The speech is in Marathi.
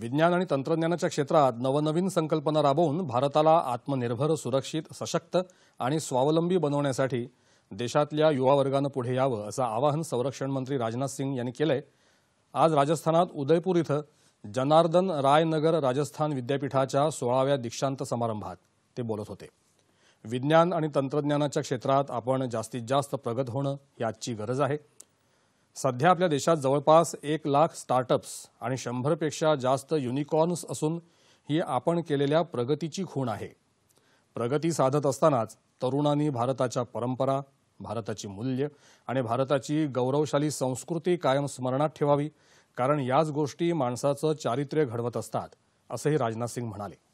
विज्ञान आणि तंत्रज्ञानाच्या क्षेत्रात नवनवीन संकल्पना राबवून भारताला आत्मनिर्भर सुरक्षित सशक्त आणि स्वावलंबी बनवण्यासाठी देशातल्या युवावर्गानं पुढे यावं असं आवाहन संरक्षण मंत्री राजनाथ सिंग यांनी केलंय आज राजस्थानात उदयपूर इथं जनार्दन रायनगर राजस्थान विद्यापीठाच्या सोळाव्या दीक्षांत समारंभात ते बोलत होते विज्ञान आणि तंत्रज्ञानाच्या क्षेत्रात आपण जास्तीत जास्त प्रगत होणं ही आजची गरज आहे सध्या आपल्या देशात जवळपास एक लाख स्टार्टअप्स आणि शंभरपेक्षा जास्त युनिकॉर्न्स असून ही आपण केलेल्या प्रगतीची खूण आहे प्रगती साधत असतानाच तरुणांनी भारताच्या परंपरा भारताची मूल्य आणि भारताची गौरवशाली संस्कृती कायम स्मरणात ठेवावी कारण याच गोष्टी माणसाचं चारित्र्य घडवत असतात असंही राजनाथ सिंग म्हणाले